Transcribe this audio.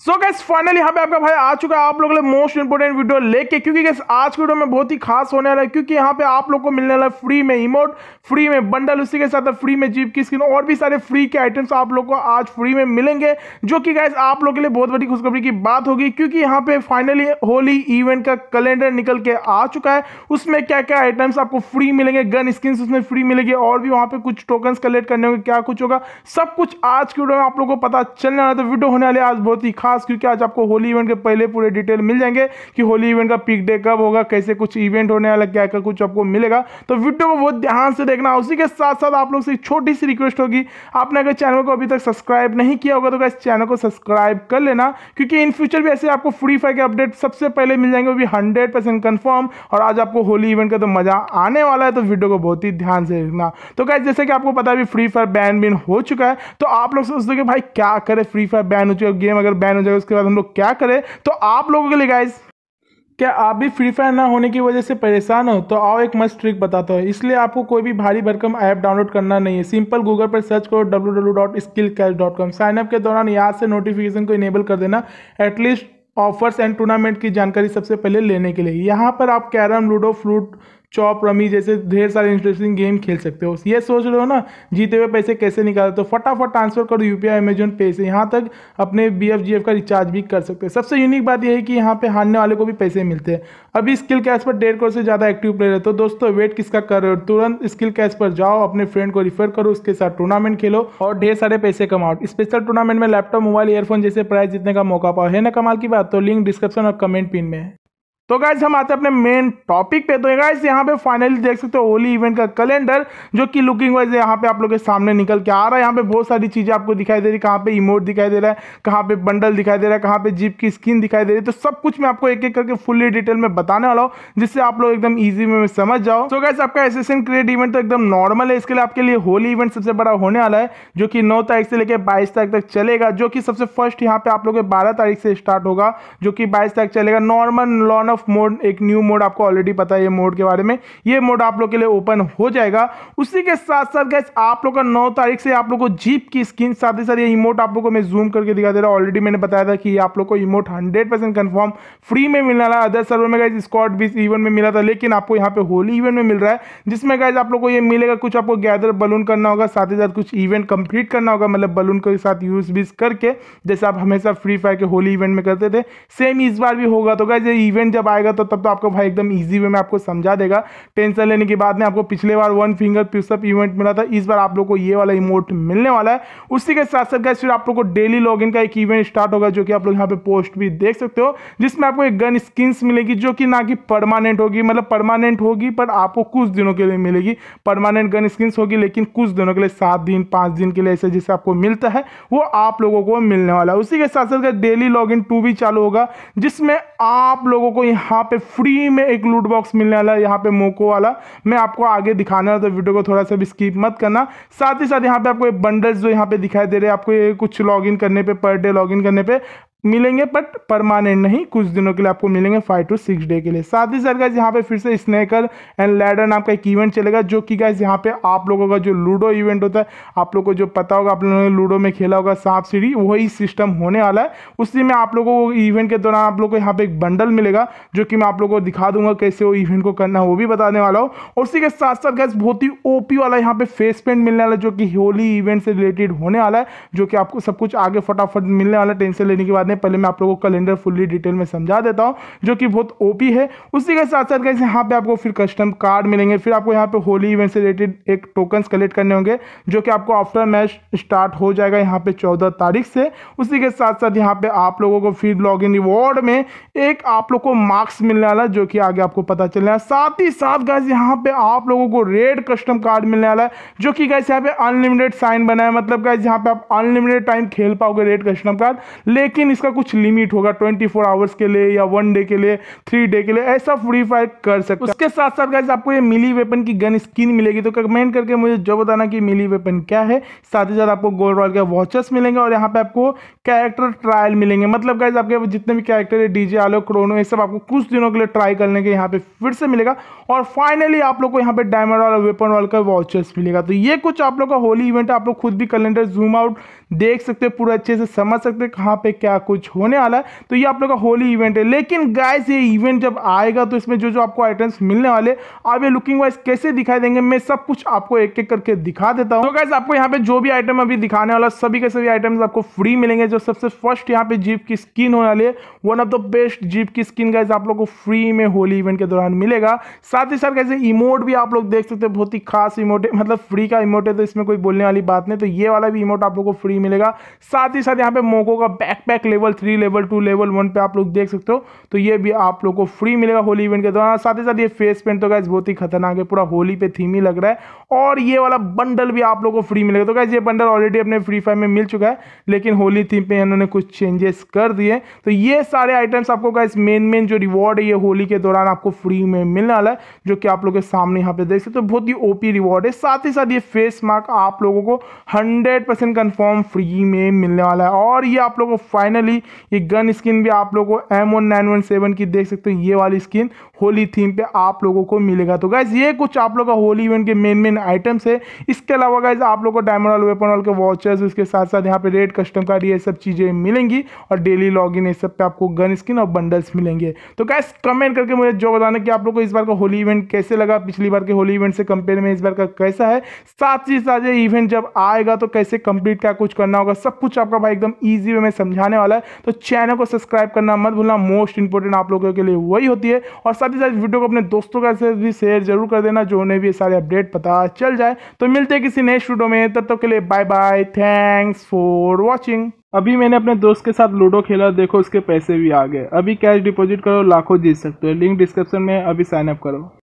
सो gas finally यहाँ पे आपका भाई आ चुका है आप लोग मोस्ट इंपोर्टेंट वीडियो लेके क्योंकि गैस आज की वीडियो में बहुत ही खास होने वाला है क्योंकि यहाँ पे आप लोग को मिलने वाला है फ्री में इमोट फ्री में बंडल उसी के साथ फ्री में जीप की स्किन और भी सारे फ्री के आइटम्स आप लोग को आज फ्री में मिलेंगे जो कि गैस आप लोग के लिए बहुत बड़ी खुशखबरी की बात होगी क्योंकि यहाँ पे फाइनली होली इवेंट का कैलेंडर निकल के आ चुका है उसमें क्या क्या आइटम्स आपको फ्री मिलेंगे गन स्किन उसमें फ्री मिलेगी और भी वहाँ पे कुछ टोकन कलेक्ट करने होंगे क्या कुछ होगा सब कुछ आज की वीडियो में आप लोग को पता चलने वाला तो वीडियो होने वाले आज बहुत ही खास क्योंकि आज आपको होली इवेंट के पहले पूरे डिटेल मिल जाएंगे कि होली इवेंट का पिक डे कब होगा कैसे कुछ इवेंट होने वाला क्या क्या कुछ आपको मिलेगा तो वीडियो को बहुत ध्यान से देखना उसी के साथ साथ आप लोग से छोटी सी रिक्वेस्ट होगी आपने अगर चैनल को अभी तक सब्सक्राइब नहीं किया होगा तो क्या चैनल को सब्सक्राइब कर लेना क्योंकि इन फ्यूचर भी ऐसे आपको फ्री फायर के अपडेट सबसे पहले मिल जाएंगे वो भी हंड्रेड परसेंट कन्फर्म और आज आपको होली इवेंट का तो मजा आने वाला है तो वीडियो को बहुत ही ध्यान से देखना तो क्या जैसे कि आपको पता है फ्री फायर बैन बिन हो चुका है तो आप लोग सोचते हो कि भाई क्या करें फ्री फायर बैन हो चुका है गेम अगर बैन बैन हो जाएगा उसके बाद हम लोग क्या करें तो आप लोगों के लिए गाइज क्या आप भी फ्री फायर ना होने की वजह से परेशान हो तो आओ एक मस्त ट्रिक बताता हूँ इसलिए आपको कोई भी भारी भरकम ऐप डाउनलोड करना नहीं है सिंपल गूगल पर सर्च करो W W dot skill cash dot com sign up के दौरान यहाँ से नोटिफिकेशन को इनेबल कर देना एटलीस्ट ऑफर्स एंड टूर्नामेंट की जानकारी सबसे पहले लेने के लिए यहाँ पर आप carrom ludo fruit chop rummy जैसे ढेर सारे इंटरेस्टिंग गेम खेल सकते हो ये सोच रहे हो ना जीते हुए पैसे कैसे निकालते हो फटाफट ट्रांसफर करो यू पी आई अमेजोन पे से यहाँ तक अपने बी एफ जी एफ का रिचार्ज भी कर सकते हो सबसे यूनिक बात यह है कि यहाँ पे हारने वाले को भी पैसे मिलते हैं अभी स्किल कैश पर डेढ़ करोड़ से ज़्यादा एक्टिव प्लेयर है तो दोस्तों वेट किसका कर रहे हो तुरंत स्किल कैश पर जाओ अपने फ्रेंड को रिफर करो उसके साथ टूर्नामेंट खेलो और ढेर सारे पैसे कमाओ स्पेशल टूर्नामेंट में लैपटॉप मोबाइल ईयरफोन जैसे प्राइज जीतने का मौका पाओ है ना कमाल की बात तो लिंक डिस्क्रिप्शन और कमेंट पिन में है तो गाइज हम आते हैं अपने मेन टॉपिक पे तो गाइज यहाँ पे फाइनली देख सकते हो होली इवेंट का कैलेंडर जो कि लुकिंग वाइज यहाँ पे आप लोग के सामने निकल के आ रहा है यहाँ पे बहुत सारी चीज़ें आपको दिखाई दे रही है कहाँ पे इमोट दिखाई दे रहा है कहाँ पे बंडल दिखाई दे रहा है कहाँ पे जीप की स्क्रीन दिखाई दे रही है तो सब कुछ मैं आपको एक एक करके फुल्ली डिटेल में बताने वाला हूँ जिससे आप लोग एकदम ईजी में समझ जाओ तो गाइज आपका एसेसन क्रिएट इवेंट तो एकदम नॉर्मल है इसके लिए आपके लिए होली इवेंट सबसे बड़ा होने वाला है जो कि नौ तारीख से लेकर बाईस तारीख तक चलेगा जो कि सबसे फर्स्ट यहाँ पे आप लोग बारह तारीख से स्टार्ट होगा जो कि बाईस तारीख चलेगा नॉर्मल लॉन ऑफ मोड एक न्यू मोड आपको ऑलरेडी पता है ये मोड के बारे में ये मोड आप लोग के लिए ओपन हो जाएगा उसी के साथ साथ गैस आप लोग का नौ तारीख से आप लोग को जीप की स्क्रीन साथ ही साथ ये इमोट आप लोग को मैं जूम करके दिखा दे रहा हूँ ऑलरेडी मैंने बताया था कि आप लोग को emote hundred percent confirm free में मिलना रहा अदर सर्वर में गाइज स्कॉट बीस इवेंट में मिला था लेकिन आपको यहाँ पे होली इवेंट में मिल रहा है जिसमें गैस आप लोग को ये मिलेगा कुछ आपको गैदर बलून करना होगा साथ ही साथ कुछ इवेंट कंप्लीट करना होगा मतलब बलून के साथ यूज बीस करके जैसे आप हमेशा फ्री फायर के होली इवेंट में करते थे सेम इस बार भी होगा तो गैस ये इवेंट जब जब आएगा तो तब तो आपको भाई एकदम ईजी वे में आपको समझा देगा टेंशन लेने के बाद में आपको पिछले बार वन फिंगर प्यूसअप इवेंट मिला था इस बार आप लोग को ये वाला इमोट मिलने वाला है उसी के साथ साथ गैस फिर आप लोग को डेली लॉगिन का एक इवेंट स्टार्ट होगा जो कि आप लोग यहाँ पे पोस्ट भी देख सकते हो जिसमें आपको एक गन स्किन्स मिलेगी जो कि ना कि परमानेंट होगी मतलब परमानेंट होगी पर आपको कुछ दिनों के लिए मिलेगी परमानेंट गन स्किन्स होगी लेकिन कुछ दिनों के लिए सात दिन पाँच दिन के लिए ऐसे जैसे आपको मिलता है वो आप लोगों को मिलने वाला है उसी के साथ साथ डेली लॉग इन टू भी चालू होगा जिसमें आप लोगों को यहाँ पे फ्री में एक लूट बॉक्स मिलने वाला है यहाँ पे मोको वाला मैं आपको आगे दिखाने वाला तो वीडियो को थोड़ा सा भी स्कीप मत करना साथ ही साथ यहाँ पे आपको बंडल्स जो यहाँ पे दिखाई दे रहे हैं आपको ये कुछ लॉगिन करने पे पर डे लॉगिन करने पे मिलेंगे बट परमानेंट नहीं कुछ दिनों के लिए आपको मिलेंगे फाइव टू सिक्स डे के लिए साथ ही साथ गाइज यहाँ पे फिर से स्नैकर एंड लैडर नाम का एक इवेंट चलेगा जो कि गाइज यहाँ पे आप लोगों का जो लूडो इवेंट होता है आप लोग को जो पता होगा आप लोगों ने लूडो में खेला होगा सांप सीढ़ी वही सिस्टम होने वाला है उसी में आप लोगों को इवेंट के दौरान आप लोग को यहाँ पे एक बंडल मिलेगा जो कि मैं आप लोगों को दिखा दूंगा कैसे वो इवेंट को करना है वो भी बताने वाला हो और उसी के साथ साथ गाइज बहुत ही ओपी वाला यहाँ पे फेस पेंट मिलने वाला जो कि होली इवेंट से रिलेटेड होने वाला है जो कि आपको सब कुछ आगे फटाफट मिलने वाला टेंशन लेने के बाद हैं पहले मैं आप लोगों को कैलेंडर फुल्ली डिटेल में समझा देता हूँ जो कि बहुत ओपी है उसी के साथ साथ कैसे यहाँ पे आपको फिर कस्टम कार्ड मिलेंगे फिर आपको यहाँ पे होली इवेंट से रिलेटेड एक टोकन्स कलेक्ट करने होंगे जो कि आपको आफ्टर मैच स्टार्ट हो जाएगा यहाँ पे चौदह तारीख से उसी के साथ साथ यहाँ पे आप लोगों को फिर लॉग इन रिवॉर्ड में एक आप लोग को मार्क्स मिलने वाला जो कि आगे आपको पता चलने वाला साथ ही साथ गैस यहाँ पे आप लोगों को रेड कस्टम कार्ड मिलने वाला है जो कि गैस यहाँ पे अनलिमिटेड साइन बना है मतलब गैस यहाँ पे आप अनलिमिटेड टाइम खेल पाओगे रेड कस्टम कार्ड लेकिन इस उसका कुछ लिमिट होगा ट्वेंटी फोर आवर्स के लिए या वन डे के लिए थ्री डे के लिए ऐसा फ्री फायर कर सकते उसके साथ साथ गाइज आपको ये मिली वेपन की गन स्किन मिलेगी तो कमेंट करके मुझे जो बताना कि मिली वेपन क्या है साथ ही साथ आपको गोल्ड रॉयल के वॉचेस मिलेंगे और यहाँ पे आपको कैरेक्टर ट्रायल मिलेंगे मतलब गाइज आपके जितने भी कैरेक्टर है डीजे आलो क्रोनो ये सब आपको कुछ दिनों के लिए ट्राई करने के यहाँ पे फिर से मिलेगा और फाइनली आप लोग को यहाँ पे डायमंड और वेपन रॉयल का वॉचेस मिलेगा तो ये कुछ आप लोग का होली इवेंट है आप लोग खुद भी कैलेंडर जूम आउट देख सकते हैं पूरा अच्छे से समझ सकते हैं कहाँ पे क्या कुछ होने वाला है तो ये आप लोग का होली इवेंट है लेकिन गाइस ये इवेंट जब आएगा तो इसमें जो जो आपको आइटम्स मिलने वाले आप ये लुकिंग वाइज कैसे दिखाई देंगे मैं सब कुछ आपको एक एक करके दिखा देता हूँ तो गाइस आपको यहाँ पे जो भी आइटम अभी दिखाने वाला सभी के सभी आइटम्स आपको फ्री मिलेंगे जो सबसे फर्स्ट यहाँ पे जीप की स्किन होने वाली है one of the best jeep की स्किन गाइज आप लोग को फ्री में होली इवेंट के दौरान मिलेगा साथ ही साथ कैसे इमोट भी आप लोग देख सकते हैं बहुत ही खास इमोट है मतलब फ्री का इमोट है तो इसमें कोई बोलने वाली बात नहीं तो ये वाला भी इमोट आप लोग को फ्री मिलेगा साथ ही साथ यहाँ पे मोको का backpack level three level two level one पे आप लोग देख सकते हो तो ये भी आप लोग को फ्री मिलेगा होली इवेंट के दौरान साथ ही साथ ये फेस पेंट तो गैस बहुत ही खतरनाक है पूरा होली पे थीम ही लग रहा है और ये वाला बंडल भी आप लोग को फ्री मिलेगा तो गैस ये बंडल ऑलरेडी अपने फ्री फायर में मिल चुका है लेकिन होली थीम पर इन्होंने कुछ चेंजेस कर दिए तो ये सारे आइटम्स आपको गैस मेन मेन जो रिवॉर्ड है ये होली के दौरान आपको फ्री में मिलने वाला है जो कि आप लोग के सामने यहाँ पे देख सकते हो तो बहुत ही ओपी रिवॉर्ड है साथ ही साथ ये फेस मार्क आप लोगों को हंड्रेड परसेंट फ्री में मिलने वाला है और ये आप लोगों को फाइनल फाइनली ये गन स्किन भी आप लोगों को M one nine one seven की देख सकते हो ये वाली स्किन होली थीम पे आप लोगों को मिलेगा तो गाइज ये कुछ आप लोगों का होली इवेंट के मेन मेन आइटम्स है इसके अलावा गाइज आप लोगों को डायमंड वाल वेपन ऑल के वॉचर्स उसके साथ साथ यहाँ पे रेड कस्टम कार्ड ये सब चीज़ें मिलेंगी और डेली लॉग इन सब पे आपको गन स्किन और बंडल्स मिलेंगे तो गैस कमेंट करके मुझे जो बताना कि आप लोग को इस बार का होली इवेंट कैसे लगा पिछली बार के होली इवेंट से कंपेयर में इस बार का कैसा है साथ ही साथ ये इवेंट जब आएगा तो कैसे कंप्लीट क्या कुछ करना होगा सब कुछ आपका भाई एकदम ईजी वे में समझाने वाला वाला है तो चैनल को सब्सक्राइब करना मत भूलना मोस्ट इंपॉर्टेंट आप लोगों के लिए वही होती है और साथ ही साथ वीडियो को अपने दोस्तों के साथ भी शेयर जरूर कर देना जो उन्हें भी सारे अपडेट पता चल जाए तो मिलते हैं किसी नेक्स्ट वीडियो में तब तक के लिए bye bye thanks for watching अभी मैंने अपने दोस्त के साथ लूडो खेला देखो उसके पैसे भी आ गए अभी कैश डिपॉजिट करो लाखों जीत सकते हो लिंक डिस्क्रिप्शन में अभी साइनअप करो